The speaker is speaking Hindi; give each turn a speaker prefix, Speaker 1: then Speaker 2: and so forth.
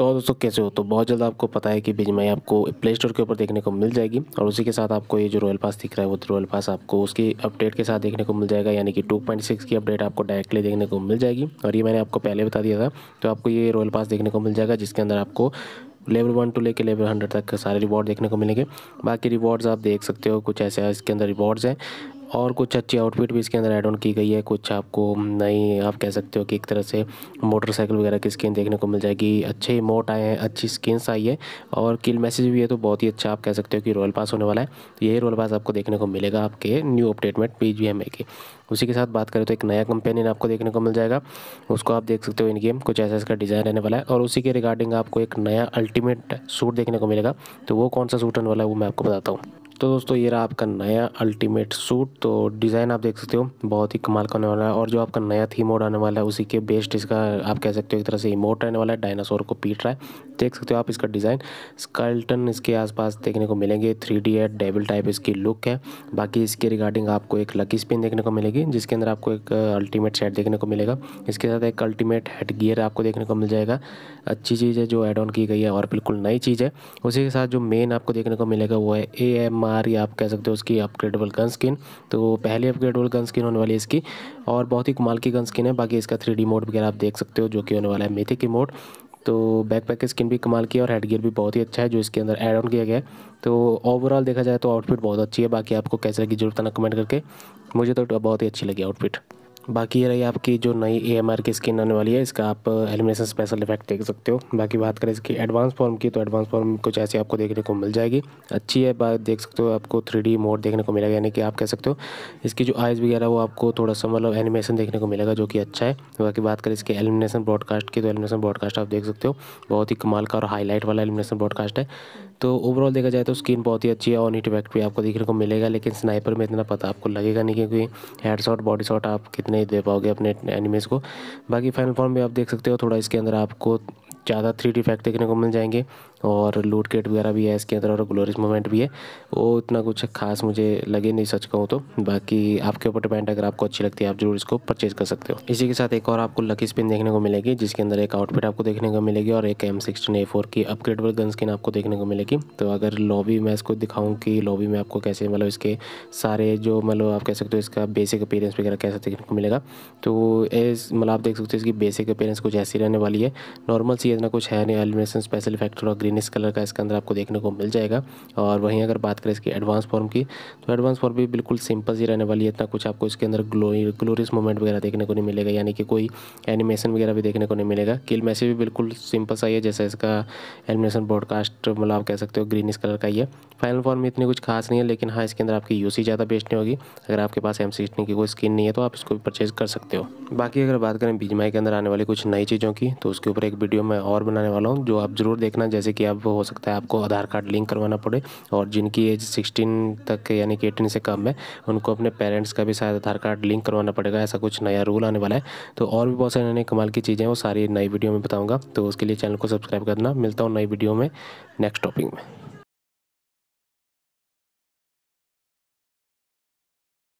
Speaker 1: तो दोस्तों कैसे हो तो बहुत जल्द आपको पता है कि बीजमाई आपको प्ले स्टोर के ऊपर देखने को मिल जाएगी और उसी के साथ आपको ये जो रॉयल पास दिख रहा है वो रॉयल तो पास आपको उसकी अपडेट के साथ देखने को मिल जाएगा यानी कि 2.6 की अपडेट आपको डायरेक्टली देखने को मिल जाएगी और ये मैंने आपको पहले बता दिया था तो आपको ये रॉयल पास देखने को मिल जाएगा जिसके अंदर आपको लेवल वन टू लेके लेवल हंड्रेड तक के सारे रिवॉर्ड देखने को मिलेंगे बाकी रिवॉर्ड्स आप देख सकते हो कुछ ऐसे इसके अंदर रिवॉर्ड्स हैं और कुछ अच्छी आउटफिट भी इसके अंदर एड ऑन की गई है कुछ आपको नई आप कह सकते हो कि एक तरह से मोटरसाइकिल वगैरह की स्किन देखने को मिल जाएगी अच्छे इमोट आए हैं अच्छी स्किन्स आई है और किल मैसेज भी है तो बहुत ही अच्छा आप कह सकते हो कि रॉयल पास होने वाला है यही रॉयल पास आपको देखने को मिलेगा आपके न्यू अपडेट में पी जी एम ए की उसी के साथ बात करें तो एक नया कंपेनियन आपको देखने को मिल जाएगा उसको आप देख सकते हो इन गेम कुछ ऐसा इसका डिज़ाइन रहने वाला है और उसी के रिगार्डिंग आपको एक नया अल्टीमेट सूट देखने को मिलेगा तो वो कौन सा सूट रहने वाला है वो मैं आपको बताता हूँ तो दोस्तों ये रहा आपका नया अल्टीमेट सूट तो डिज़ाइन आप देख सकते हो बहुत ही कमाल करने वाला है और जो आपका नया थी मोड आने वाला है उसी के बेस्ड इसका आप कह सकते हो एक तरह से इमोट रहने वाला है डायनासोर को पीट रहा है देख सकते हो आप इसका डिज़ाइन स्कल्टन इसके आसपास देखने को मिलेंगे थ्री डी एड डेबल टाइप इसकी लुक है बाकी इसके रिगार्डिंग आपको एक लकी स्पिन देखने को मिलेगी जिसके अंदर आपको एक अल्टीमेट सेट देखने को मिलेगा इसके साथ एक अल्टीमेट हेड गियर आपको देखने को मिल जाएगा अच्छी चीज़ है जो एड ऑन की गई है और बिल्कुल नई चीज़ है उसी के साथ जो मेन आपको देखने को मिलेगा वो है ए एम आ रही है आप कह सकते हो उसकी अपग्रेडेबल गन स्किन तो पहली अपग्रेडेबल गन स्किन होने वाली है इसकी और बहुत ही कमाल की गन स्किन है बाकी इसका थ्री मोड वगैरह आप देख सकते हो जो कि होने वाला है मेथे तो की मोड तो बैक पैक की स्किन भी कमाल की और हेड गियर भी बहुत ही अच्छा है जो इसके अंदर एड ऑन किया गया है तो ओवरऑल देखा जाए तो आउटफिट बहुत अच्छी है बाकी आपको कैसे लगी जरूर ना कमेंट करके मुझे तो बहुत ही अच्छी लगी आउटफिट बाकी ये रही आपकी जो नई ए एम आर की स्किन आने वाली है इसका आप एलिमिनेशन स्पेशल इफेक्ट देख सकते हो बाकी बात करें इसकी एडवांस फॉर्म की तो एडवांस फॉर्म कुछ ऐसे आपको देखने को मिल जाएगी अच्छी है बात देख सकते हो आपको थ्री डी मोड देखने को मिलेगा यानी कि आप कह सकते हो इसकी जो आइज़ वगैरह वो आपको थोड़ा सा मतलब एनिमेशन देखने को मिलेगा जो कि अच्छा है बाकी बात करें इसके एलिमिनेशन ब्रॉडकास्ट की तो एलिमिनेशन ब्रॉडकास्ट आप देख सकते हो बहुत ही कमाल का और हाईलाइट वाला एलिमिनेशन ब्रॉडकास्ट है तो ओवरऑल देखा जाए तो स्किन बहुत ही अच्छी है ऑन हिट इफेक्ट भी आपको देखने को मिलेगा लेकिन स्नाइपर में इतना पता आपको लगेगा नहीं क्योंकि हेड शॉट बॉडी शॉट आप कितने दे पाओगे अपने एनिमीज़ को बाकी फाइनल फॉर्म भी आप देख सकते हो थोड़ा इसके अंदर आपको ज़्यादा थ्री डी इफेक्ट देखने को मिल जाएंगे और लूट गेट वगैरह भी है इसके अंदर और ग्लोरिस मोमेंट भी है वो इतना कुछ खास मुझे लगे नहीं सच कहूँ तो बाकी आपके ऊपर डिपेंड अगर आपको अच्छी लगती है आप जरूर इसको परचेज कर सकते हो इसी के साथ एक और आपको लकी स्पिन देखने को मिलेगी जिसके अंदर एक आउटफिट आपको देखने को मिलेगी और एक एम सिक्सटीन ए फोर की अपग्रेडेबल गन स्किन आपको देखने को मिलेगी तो अगर लॉबी मैं इसको दिखाऊँ कि लॉबी में आपको कैसे मतलब इसके सारे जो मतलब आप कह सकते हो इसका बेसिक अपेयरेंस वगैरह कैसा देखने को मिलेगा तो एज़ मतलब आप देख सकते हो इसकी बेसिक अपेयरेंस कुछ ऐसी रहने वाली है नॉर्मल सी इतना कुछ है नहीं एलिमिनेशन स्पेशल इफेक्ट थोड़ा ग्रीनिस कलर का इसके अंदर आपको देखने को मिल जाएगा और वहीं अगर बात करें इसकी एडवांस फॉर्म की तो एडवांस फॉर्म भी बिल्कुल सिंपल सी रहने वाली है इतना कुछ आपको इसके अंदर ग्लो ग्लोरियस मूवमेंट वगैरह देखने को नहीं मिलेगा यानी कि कोई एनिमेशन वगैरह भी देखने को नहीं मिलेगा किल मैसेज भी बिल्कुल सिंपल सा ही है जैसा इसका एनिमेशन ब्रॉडकास्ट मतलब आप कह सकते हो ग्रीनिस कलर का ही है फाइनल फॉर्म में इतनी कुछ खास नहीं है लेकिन हाँ इसके अंदर आपकी यूसी ज़्यादा बेस्ट नहीं होगी अगर आपके पास एम की कोई स्किन नहीं है तो आप इसको भी परचेज़ कर सकते हो बाकी अगर बात करें बीजमाई के अंदर आने वाली कुछ नई चीज़ों की तो उसके ऊपर एक वीडियो में और बनाने वाला हूँ जो आप ज़रूर देखना जैसे कि आप हो सकता है आपको आधार कार्ड लिंक करवाना पड़े और जिनकी एज सिक्सटीन तक यानी कि एटीन से कम है उनको अपने पेरेंट्स का भी शायद आधार कार्ड लिंक करवाना पड़ेगा ऐसा कुछ नया रूल आने वाला है तो और भी बहुत सारी नई कमाल की चीज़ें वो सारी नई वीडियो में बताऊँगा तो उसके लिए चैनल को सब्सक्राइब करना मिलता हूँ नई वीडियो में नेक्स्ट टॉपिक में